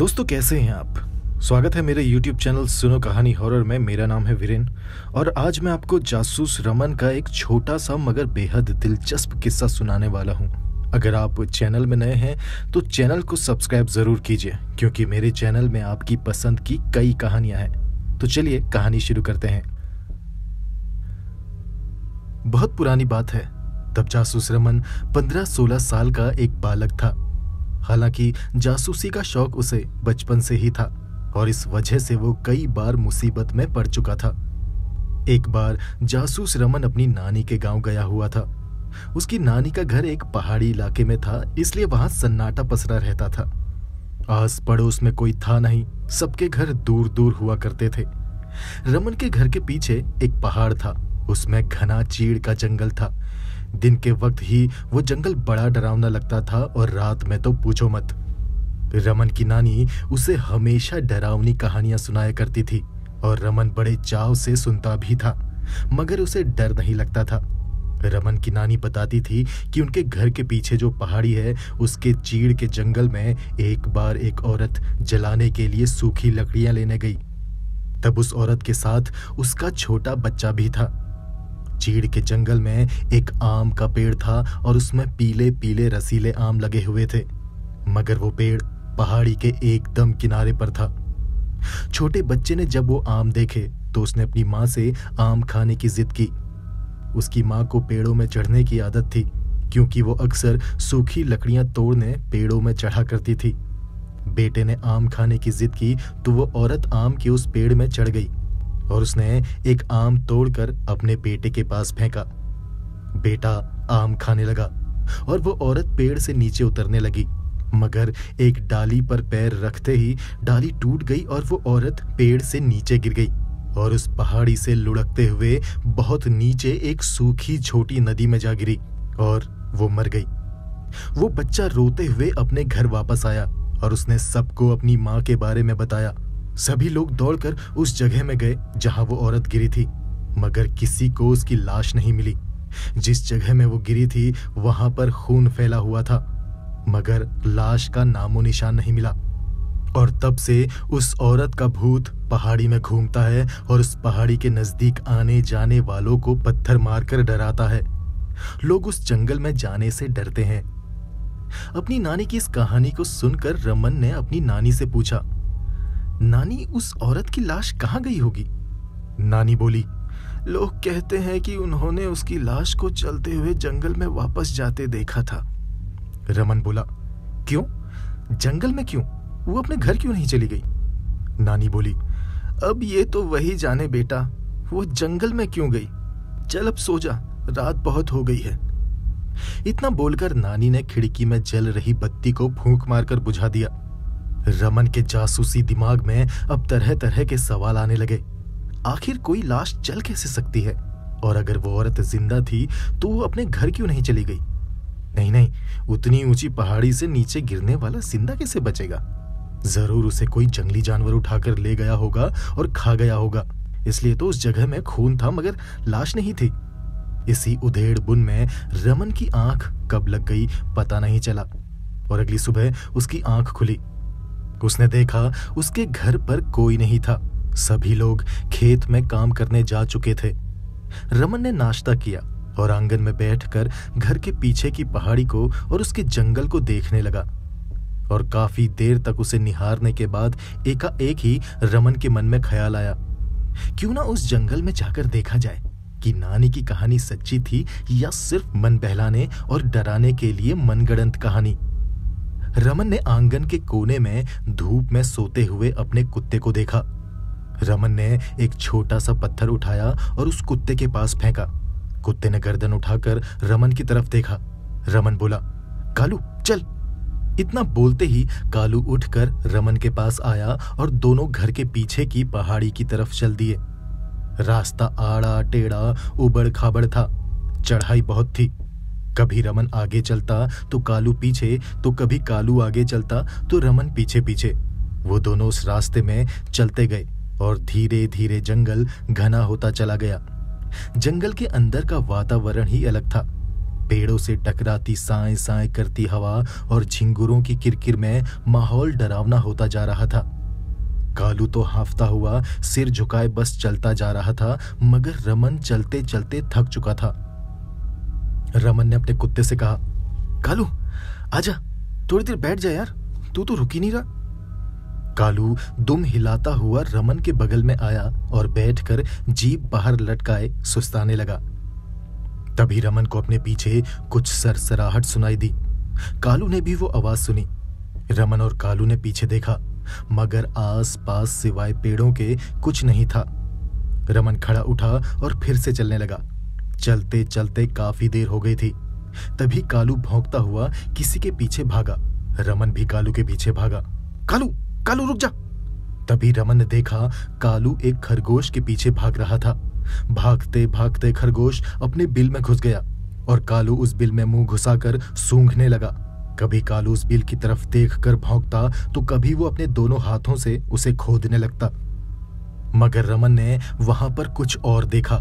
दोस्तों कैसे हैं आप स्वागत है मेरे YouTube चैनल सुनो कहानी हॉरर में मेरा नाम है वीरेन और आज मैं आपको जासूस रमन का एक छोटा सा मगर बेहद दिलचस्प किस्सा सुनाने वाला हूं। अगर आप चैनल में नए हैं तो चैनल को सब्सक्राइब ज़रूर कीजिए क्योंकि मेरे चैनल में आपकी पसंद की कई कहानियां हैं तो चलिए कहानी शुरू करते हैं बहुत पुरानी बात है तब जासूस रमन पंद्रह सोलह साल का एक बालक था हालांकि जासूसी का शौक उसे बचपन से ही था और इस वजह से वो कई बार मुसीबत में पड़ चुका था एक बार जासूस रमन अपनी नानी के गांव गया हुआ था उसकी नानी का घर एक पहाड़ी इलाके में था इसलिए वहां सन्नाटा पसरा रहता था आस पड़ोस में कोई था नहीं सबके घर दूर दूर हुआ करते थे रमन के घर के पीछे एक पहाड़ था उसमें घना चीड़ का जंगल था दिन के वक्त ही वो जंगल बड़ा डरावना लगता था और रात में तो पूछो मत रमन की नानी उसे हमेशा डरावनी कहानियां सुनाया करती थी और रमन बड़े चाव से सुनता भी था मगर उसे डर नहीं लगता था रमन की नानी बताती थी कि उनके घर के पीछे जो पहाड़ी है उसके चीड़ के जंगल में एक बार एक औरत जलाने के लिए सूखी लकड़ियां लेने गई तब उस औरत के साथ उसका छोटा बच्चा भी था चीड़ के जंगल में एक आम का पेड़ था और उसमें पीले पीले रसीले आम लगे हुए थे मगर वो पेड़ पहाड़ी के एकदम किनारे पर था छोटे बच्चे ने जब वो आम देखे तो उसने अपनी माँ से आम खाने की जिद की उसकी माँ को पेड़ों में चढ़ने की आदत थी क्योंकि वो अक्सर सूखी लकड़ियां तोड़ने पेड़ों में चढ़ा करती थी बेटे ने आम खाने की जिद की तो वो औरत आम के उस पेड़ में चढ़ गई और उसने एक आम तोड़कर अपने बेटे के पास फेंका बेटा आम खाने लगा और वो औरत पेड़ से नीचे उतरने लगी मगर एक डाली पर पैर रखते ही डाली टूट गई और वो औरत पेड़ से नीचे गिर गई और उस पहाड़ी से लुढ़कते हुए बहुत नीचे एक सूखी छोटी नदी में जा गिरी और वो मर गई वो बच्चा रोते हुए अपने घर वापस आया और उसने सबको अपनी माँ के बारे में बताया सभी लोग दौड़कर उस जगह में गए जहां वो औरत गिरी थी मगर किसी को उसकी लाश नहीं मिली जिस जगह में वो गिरी थी वहां पर खून फैला हुआ था मगर लाश का नामो निशान नहीं मिला और तब से उस औरत का भूत पहाड़ी में घूमता है और उस पहाड़ी के नजदीक आने जाने वालों को पत्थर मारकर डराता है लोग उस जंगल में जाने से डरते हैं अपनी नानी की इस कहानी को सुनकर रमन ने अपनी नानी से पूछा नानी उस औरत की लाश कहाँ गई होगी नानी बोली लोग कहते हैं कि उन्होंने उसकी लाश को चलते हुए जंगल में वापस जाते देखा था रमन बोला क्यों जंगल में क्यों वो अपने घर क्यों नहीं चली गई नानी बोली अब ये तो वही जाने बेटा वो जंगल में क्यों गई चल अब सो जा रात बहुत हो गई है इतना बोलकर नानी ने खिड़की में जल रही बत्ती को फूंक मारकर बुझा दिया रमन के जासूसी दिमाग में अब तरह तरह के सवाल आने लगे आखिर कोई लाश चल कैसे सकती है और अगर वो औरत जिंदा थी तो वो अपने घर क्यों नहीं चली गई नहीं नहीं उतनी ऊंची पहाड़ी से नीचे गिरने वाला जिंदा कैसे बचेगा जरूर उसे कोई जंगली जानवर उठाकर ले गया होगा और खा गया होगा इसलिए तो उस जगह में खून था मगर लाश नहीं थी इसी उधेड़ बुन में रमन की आंख कब लग गई पता नहीं चला और अगली सुबह उसकी आंख खुली उसने देखा उसके घर पर कोई नहीं था सभी लोग खेत में काम करने जा चुके थे रमन ने नाश्ता किया और आंगन में बैठकर घर के पीछे की पहाड़ी को और उसके जंगल को देखने लगा और काफी देर तक उसे निहारने के बाद एकाएक ही रमन के मन में ख्याल आया क्यों ना उस जंगल में जाकर देखा जाए कि नानी की कहानी सच्ची थी या सिर्फ मन बहलाने और डराने के लिए मनगढ़ंत कहानी रमन ने आंगन के कोने में धूप में सोते हुए अपने कुत्ते को देखा रमन ने एक छोटा सा पत्थर उठाया और उस कुत्ते के पास फेंका कुत्ते ने गर्दन उठाकर रमन की तरफ देखा रमन बोला कालू चल इतना बोलते ही कालू उठकर रमन के पास आया और दोनों घर के पीछे की पहाड़ी की तरफ चल दिए रास्ता आड़ा टेढ़ा उबड़ खाबड़ था चढ़ाई बहुत थी कभी रमन आगे चलता तो कालू पीछे तो कभी कालू आगे चलता तो रमन पीछे पीछे वो दोनों उस रास्ते में चलते गए और धीरे धीरे जंगल घना होता चला गया जंगल के अंदर का वातावरण ही अलग था पेड़ों से टकराती साए साए करती हवा और झिंगुरों की किरकिर में माहौल डरावना होता जा रहा था कालू तो हाफता हुआ सिर झुकाए बस चलता जा रहा था मगर रमन चलते चलते थक चुका था रमन ने अपने कुत्ते से कहा कालू आजा थोड़ी देर बैठ जा यार तू तो रुकी नहीं रहा कालू दुम हिलाता हुआ रमन के बगल में आया और बैठकर जीप बाहर लटकाए सुस्ताने लगा तभी रमन को अपने पीछे कुछ सरसराहट सुनाई दी कालू ने भी वो आवाज सुनी रमन और कालू ने पीछे देखा मगर आस पास सिवाय पेड़ों के कुछ नहीं था रमन खड़ा उठा और फिर से चलने लगा चलते चलते काफी देर हो गई थी तभी कालू भौंकता हुआ किसी के पीछे भागा रमन भी कालू के पीछे भागा कालू कालू रुक जा तभी रमन ने देखा कालू एक खरगोश के पीछे भाग रहा था भागते भागते खरगोश अपने बिल में घुस गया और कालू उस बिल में मुंह घुसाकर सूंघने लगा कभी कालू उस बिल की तरफ देखकर भौंकता तो कभी वो अपने दोनों हाथों से उसे खोदने लगता मगर रमन ने वहां पर कुछ और देखा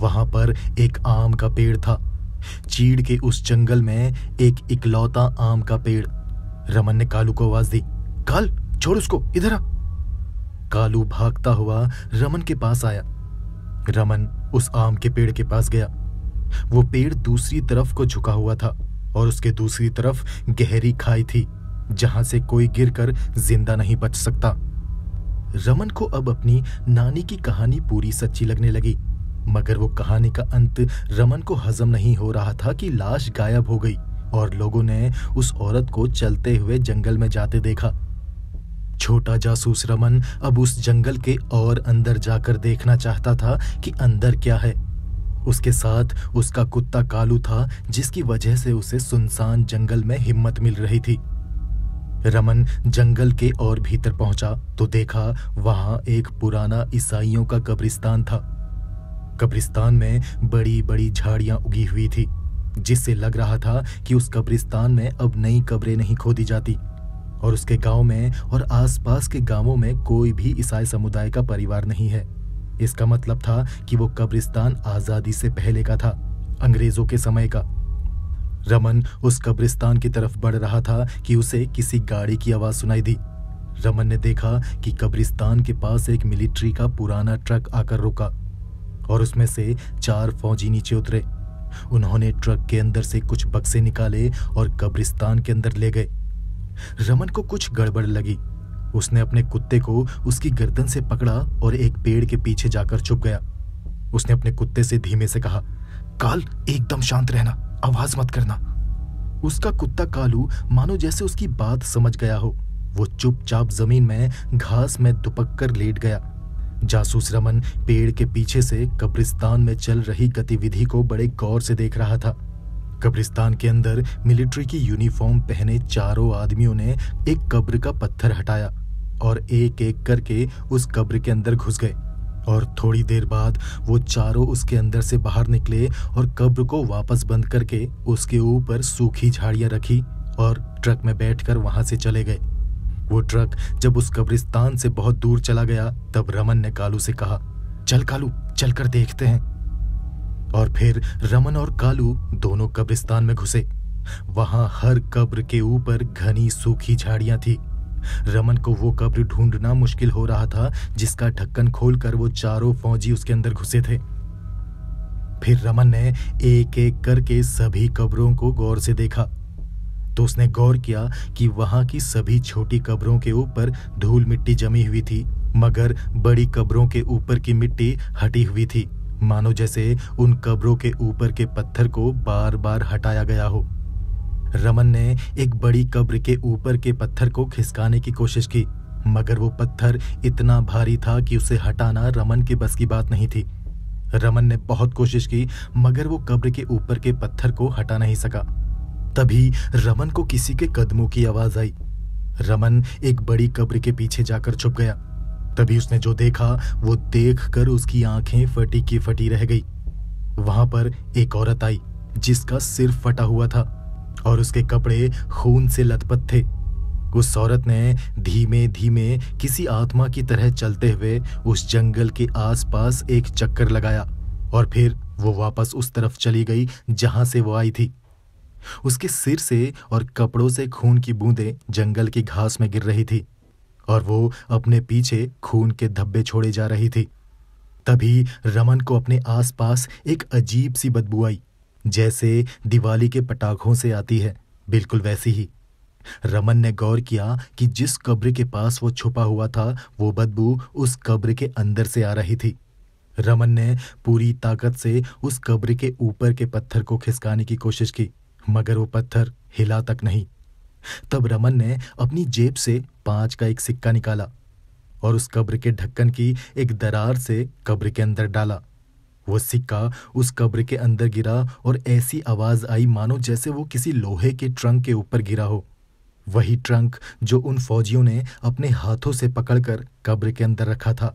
वहां पर एक आम का पेड़ था चीड़ के उस जंगल में एक इकलौता आम का पेड़ रमन ने कालू को आवाज दी काल छोड़ उसको इधर आ कालू भागता हुआ रमन के पास आया रमन उस आम के पेड़ के पास गया वो पेड़ दूसरी तरफ को झुका हुआ था और उसके दूसरी तरफ गहरी खाई थी जहां से कोई गिरकर जिंदा नहीं बच सकता रमन को अब अपनी नानी की कहानी पूरी सच्ची लगने लगी मगर वो कहानी का अंत रमन को हजम नहीं हो रहा था कि लाश गायब हो गई और लोगों ने उस औरत को चलते हुए जंगल में जाते देखा छोटा जासूस रमन अब उस जंगल के और अंदर जाकर देखना चाहता था कि अंदर क्या है उसके साथ उसका कुत्ता कालू था जिसकी वजह से उसे सुनसान जंगल में हिम्मत मिल रही थी रमन जंगल के और भीतर पहुंचा तो देखा वहां एक पुराना ईसाइयों का कब्रिस्तान था कब्रिस्तान में बड़ी बड़ी झाड़ियां उगी हुई थी जिससे लग रहा था कि उस कब्रिस्तान में अब नई कब्रें नहीं खोदी जाती और उसके गांव में और आसपास के गांवों में कोई भी ईसाई समुदाय का परिवार नहीं है इसका मतलब था कि वो कब्रिस्तान आज़ादी से पहले का था अंग्रेजों के समय का रमन उस कब्रिस्तान की तरफ बढ़ रहा था कि उसे किसी गाड़ी की आवाज़ सुनाई दी रमन ने देखा कि कब्रिस्तान के पास एक मिलिट्री का पुराना ट्रक आकर रुका और उसमें से चार फौजी नीचे उतरे उन्होंने ट्रक के अंदर से कुछ बक्से निकाले और कब्रिस्तान के अंदर ले गए रमन को कुछ गड़बड़ लगी उसने अपने कुत्ते को उसकी गर्दन से पकड़ा और एक पेड़ के पीछे जाकर छुप गया उसने अपने कुत्ते से धीमे से कहा काल एकदम शांत रहना आवाज मत करना उसका कुत्ता कालू मानो जैसे उसकी बात समझ गया हो वो चुपचाप जमीन में घास में दुपक कर लेट गया जासूस रमन पेड़ के पीछे से कब्रिस्तान में चल रही गतिविधि को बड़े गौर से देख रहा था कब्रिस्तान के अंदर मिलिट्री की यूनिफॉर्म पहने चारों आदमियों ने एक कब्र का पत्थर हटाया और एक एक करके उस कब्र के अंदर घुस गए और थोड़ी देर बाद वो चारों उसके अंदर से बाहर निकले और कब्र को वापस बंद करके उसके ऊपर सूखी झाड़ियां रखी और ट्रक में बैठकर वहां से चले गए वो ट्रक जब उस कब्रिस्तान से बहुत दूर चला गया तब रमन ने कालू से कहा चल कालू चलकर देखते हैं और फिर रमन और कालू दोनों कब्रिस्तान में घुसे वहां हर कब्र के ऊपर घनी सूखी झाड़ियां थी रमन को वो कब्र ढूंढना मुश्किल हो रहा था जिसका ढक्कन खोलकर वो चारों फौजी उसके अंदर घुसे थे फिर रमन ने एक एक करके सभी कब्रों को गौर से देखा तो उसने गौर किया कि वहां की सभी छोटी कब्रों के ऊपर धूल मिट्टी जमी हुई थी मगर बड़ी कब्रों के ऊपर की मिट्टी हटी हुई थी मानो जैसे उन कब्रों के ऊपर के पत्थर को बार बार हटाया गया हो रमन ने एक बड़ी कब्र के ऊपर के पत्थर को खिसकाने की कोशिश की मगर वो पत्थर इतना भारी था कि उसे हटाना रमन के बस की बात नहीं थी रमन ने बहुत कोशिश की मगर वो कब्र के ऊपर के पत्थर को हटा नहीं सका तभी रमन को किसी के कदमों की आवाज आई रमन एक बड़ी कब्र के पीछे जाकर छुप गया तभी उसने जो देखा वो देखकर उसकी आंखें फटी की फटी रह गई वहां पर एक औरत आई जिसका सिर फटा हुआ था और उसके कपड़े खून से लथपथ थे उस औरत ने धीमे धीमे किसी आत्मा की तरह चलते हुए उस जंगल के आसपास एक चक्कर लगाया और फिर वो वापस उस तरफ चली गई जहां से वो आई थी उसके सिर से और कपड़ों से खून की बूंदें जंगल की घास में गिर रही थी और वो अपने पीछे खून के धब्बे छोड़े जा रही थी तभी रमन को अपने आसपास एक अजीब सी बदबू आई जैसे दिवाली के पटाखों से आती है बिल्कुल वैसी ही रमन ने गौर किया कि जिस कब्र के पास वो छुपा हुआ था वो बदबू उस कब्र के अंदर से आ रही थी रमन ने पूरी ताकत से उस कब्र के ऊपर के पत्थर को खिसकाने की कोशिश की मगर वो पत्थर हिला तक नहीं तब रमन ने अपनी जेब से पांच का एक सिक्का निकाला और उस कब्र के ढक्कन की एक दरार से कब्र के अंदर डाला वो सिक्का उस कब्र के अंदर गिरा और ऐसी आवाज आई मानो जैसे वो किसी लोहे के ट्रंक के ऊपर गिरा हो वही ट्रंक जो उन फौजियों ने अपने हाथों से पकड़कर कब्र के अंदर रखा था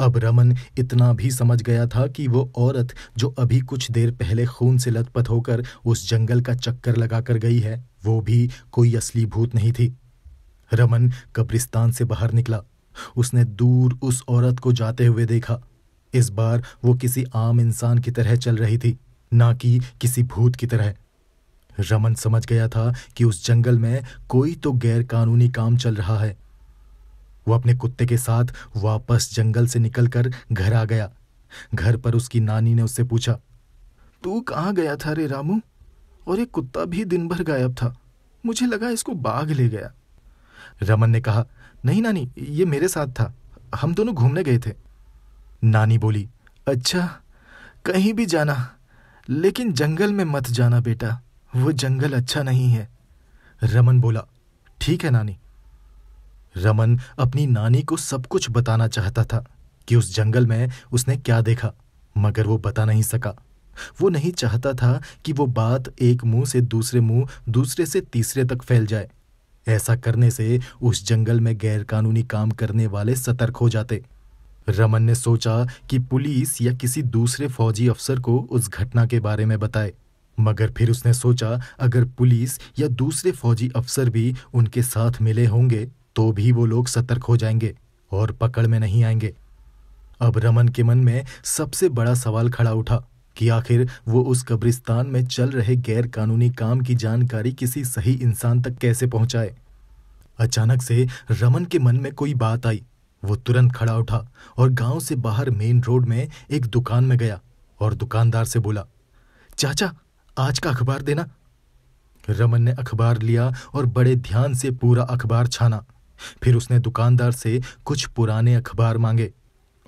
अब रमन इतना भी समझ गया था कि वो औरत जो अभी कुछ देर पहले खून से लथपथ होकर उस जंगल का चक्कर लगाकर गई है वो भी कोई असली भूत नहीं थी रमन कब्रिस्तान से बाहर निकला उसने दूर उस औरत को जाते हुए देखा इस बार वो किसी आम इंसान की तरह चल रही थी ना कि किसी भूत की तरह रमन समझ गया था कि उस जंगल में कोई तो गैरकानूनी काम चल रहा है वो अपने कुत्ते के साथ वापस जंगल से निकलकर घर आ गया घर पर उसकी नानी ने उससे पूछा तू कहाँ गया था रे रामू और एक कुत्ता भी दिन भर गायब था मुझे लगा इसको बाघ ले गया रमन ने कहा नहीं नानी ये मेरे साथ था हम दोनों घूमने गए थे नानी बोली अच्छा कहीं भी जाना लेकिन जंगल में मत जाना बेटा वो जंगल अच्छा नहीं है रमन बोला ठीक है नानी रमन अपनी नानी को सब कुछ बताना चाहता था कि उस जंगल में उसने क्या देखा मगर वो बता नहीं सका वो नहीं चाहता था कि वो बात एक मुंह से दूसरे मुंह दूसरे से तीसरे तक फैल जाए ऐसा करने से उस जंगल में गैरकानूनी काम करने वाले सतर्क हो जाते रमन ने सोचा कि पुलिस या किसी दूसरे फौजी अफसर को उस घटना के बारे में बताए मगर फिर उसने सोचा अगर पुलिस या दूसरे फौजी अफसर भी उनके साथ मिले होंगे तो भी वो लोग सतर्क हो जाएंगे और पकड़ में नहीं आएंगे अब रमन के मन में सबसे बड़ा सवाल खड़ा उठा कि आखिर वो उस कब्रिस्तान में चल रहे गैर कानूनी काम की जानकारी किसी सही इंसान तक कैसे पहुंचाए अचानक से रमन के मन में कोई बात आई वो तुरंत खड़ा उठा और गांव से बाहर मेन रोड में एक दुकान में गया और दुकानदार से बोला चाचा आज का अखबार देना रमन ने अखबार लिया और बड़े ध्यान से पूरा अखबार छाना फिर उसने दुकानदार से कुछ पुराने अखबार मांगे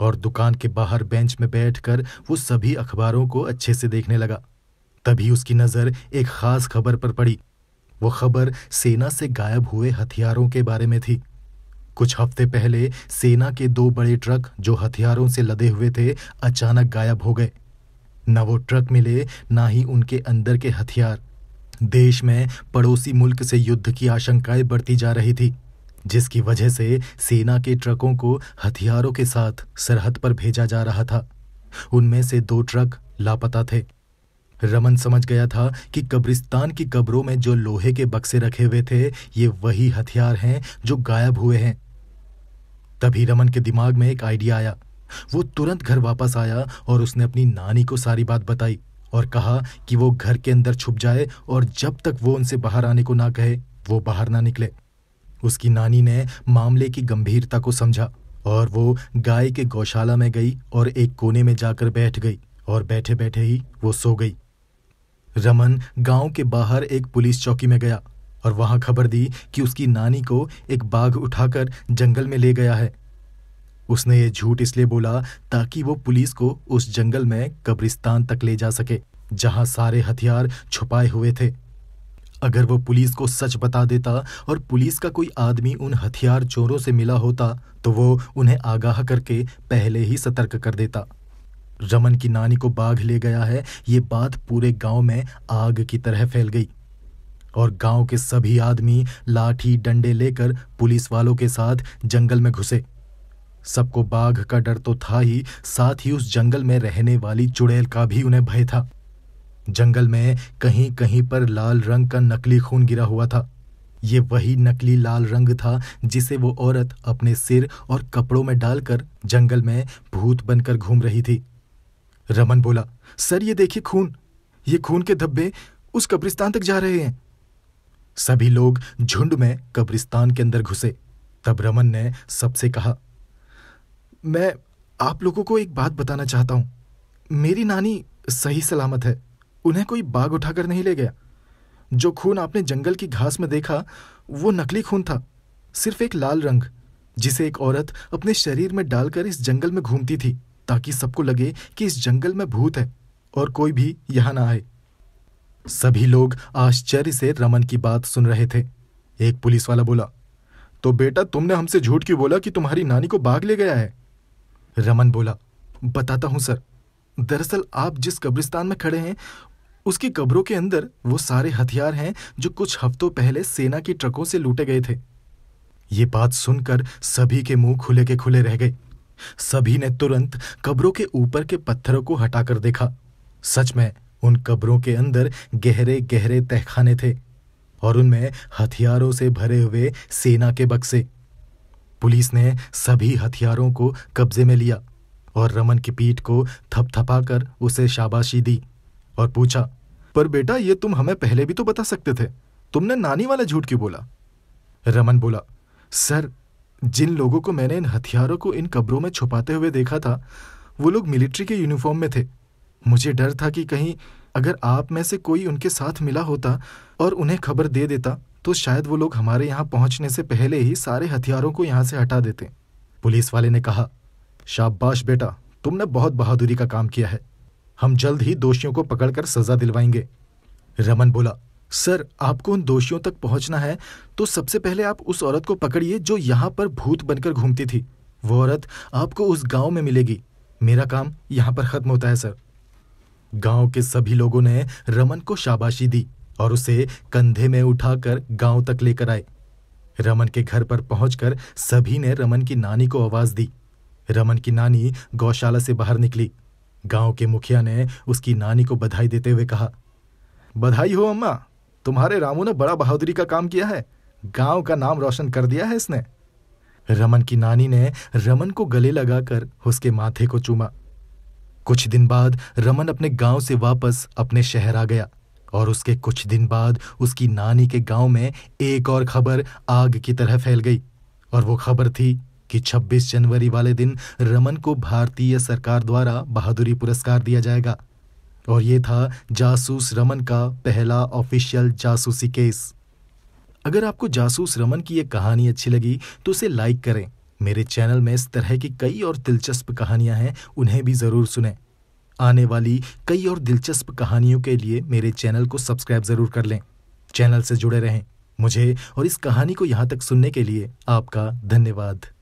और दुकान के बाहर बेंच में बैठकर वो सभी अखबारों को अच्छे से देखने लगा तभी उसकी नज़र एक ख़ास खबर पर पड़ी वो खबर सेना से गायब हुए हथियारों के बारे में थी कुछ हफ्ते पहले सेना के दो बड़े ट्रक जो हथियारों से लदे हुए थे अचानक गायब हो गए न वो ट्रक मिले ना ही उनके अंदर के हथियार देश में पड़ोसी मुल्क से युद्ध की आशंकाएं बढ़ती जा रही थी जिसकी वजह से सेना के ट्रकों को हथियारों के साथ सरहद पर भेजा जा रहा था उनमें से दो ट्रक लापता थे रमन समझ गया था कि कब्रिस्तान की कब्रों में जो लोहे के बक्से रखे हुए थे ये वही हथियार हैं जो गायब हुए हैं तभी रमन के दिमाग में एक आइडिया आया वो तुरंत घर वापस आया और उसने अपनी नानी को सारी बात बताई और कहा कि वो घर के अंदर छुप जाए और जब तक वो उनसे बाहर आने को ना कहे वो बाहर ना निकले उसकी नानी ने मामले की गंभीरता को समझा और वो गाय के गौशाला में गई और एक कोने में जाकर बैठ गई और बैठे बैठे ही वो सो गई रमन गांव के बाहर एक पुलिस चौकी में गया और वहां खबर दी कि उसकी नानी को एक बाघ उठाकर जंगल में ले गया है उसने ये झूठ इसलिए बोला ताकि वो पुलिस को उस जंगल में कब्रिस्तान तक ले जा सके जहां सारे हथियार छुपाए हुए थे अगर वो पुलिस को सच बता देता और पुलिस का कोई आदमी उन हथियार चोरों से मिला होता तो वो उन्हें आगाह करके पहले ही सतर्क कर देता रमन की नानी को बाघ ले गया है ये बात पूरे गांव में आग की तरह फैल गई और गांव के सभी आदमी लाठी डंडे लेकर पुलिस वालों के साथ जंगल में घुसे सबको बाघ का डर तो था ही साथ ही उस जंगल में रहने वाली चुड़ैल का भी उन्हें भय था जंगल में कहीं कहीं पर लाल रंग का नकली खून गिरा हुआ था ये वही नकली लाल रंग था जिसे वो औरत अपने सिर और कपड़ों में डालकर जंगल में भूत बनकर घूम रही थी रमन बोला सर ये देखिए खून ये खून के धब्बे उस कब्रिस्तान तक जा रहे हैं सभी लोग झुंड में कब्रिस्तान के अंदर घुसे तब रमन ने सबसे कहा मैं आप लोगों को एक बात बताना चाहता हूं मेरी नानी सही सलामत है उन्हें कोई बाघ उठाकर नहीं ले गया जो खून आपने जंगल की घास में देखा वो नकली खून था सिर्फ एक लाल रंग जिसे एक औरत अपने शरीर में डालकर इस जंगल में घूमती थी ताकि सबको लगे कि इस जंगल में भूत है और कोई भी यहां ना आए सभी लोग आश्चर्य से रमन की बात सुन रहे थे एक पुलिस वाला बोला तो बेटा तुमने हमसे झूठ क्यों बोला कि तुम्हारी नानी को बाघ ले गया है रमन बोला बताता हूं सर दरअसल आप जिस कब्रिस्तान में खड़े हैं उसकी कब्रों के अंदर वो सारे हथियार हैं जो कुछ हफ्तों पहले सेना की ट्रकों से लूटे गए थे ये बात सुनकर सभी के मुंह खुले के खुले रह गए सभी ने तुरंत कब्रों के ऊपर के पत्थरों को हटाकर देखा सच में उन कब्रों के अंदर गहरे गहरे तहखाने थे और उनमें हथियारों से भरे हुए सेना के बक्से पुलिस ने सभी हथियारों को कब्जे में लिया और रमन की पीठ को थपथपाकर उसे शाबाशी दी और पूछा पर बेटा ये तुम हमें पहले भी तो बता सकते थे तुमने नानी वाला झूठ क्यों बोला रमन बोला सर जिन लोगों को मैंने इन हथियारों को इन कब्रों में छुपाते हुए देखा था वो लोग मिलिट्री के यूनिफॉर्म में थे मुझे डर था कि कहीं अगर आप में से कोई उनके साथ मिला होता और उन्हें खबर दे देता तो शायद वो लोग हमारे यहाँ पहुंचने से पहले ही सारे हथियारों को यहाँ से हटा देते पुलिस वाले ने कहा शाबाश बेटा तुमने बहुत बहादुरी का काम किया है हम जल्द ही दोषियों को पकड़कर सजा दिलवाएंगे रमन बोला सर आपको उन दोषियों तक पहुंचना है तो सबसे पहले आप उस औरत को पकड़िए जो यहाँ पर भूत बनकर घूमती थी वो औरत आपको उस गांव में मिलेगी मेरा काम यहाँ पर खत्म होता है सर गांव के सभी लोगों ने रमन को शाबाशी दी और उसे कंधे में उठाकर गांव तक लेकर आए रमन के घर पर पहुंचकर सभी ने रमन की नानी को आवाज दी रमन की नानी गौशाला से बाहर निकली गांव के मुखिया ने उसकी नानी को बधाई देते हुए कहा बधाई हो अम्मा तुम्हारे रामू ने बड़ा बहादुरी का काम किया है गांव का नाम रोशन कर दिया है इसने रमन की नानी ने रमन को गले लगाकर उसके माथे को चूमा कुछ दिन बाद रमन अपने गांव से वापस अपने शहर आ गया और उसके कुछ दिन बाद उसकी नानी के गांव में एक और खबर आग की तरह फैल गई और वो खबर थी कि 26 जनवरी वाले दिन रमन को भारतीय सरकार द्वारा बहादुरी पुरस्कार दिया जाएगा और ये था जासूस रमन का पहला ऑफिशियल जासूसी केस अगर आपको जासूस रमन की ये कहानी अच्छी लगी तो उसे लाइक करें मेरे चैनल में इस तरह की कई और दिलचस्प कहानियां हैं उन्हें भी ज़रूर सुने आने वाली कई और दिलचस्प कहानियों के लिए मेरे चैनल को सब्सक्राइब ज़रूर कर लें चैनल से जुड़े रहें मुझे और इस कहानी को यहाँ तक सुनने के लिए आपका धन्यवाद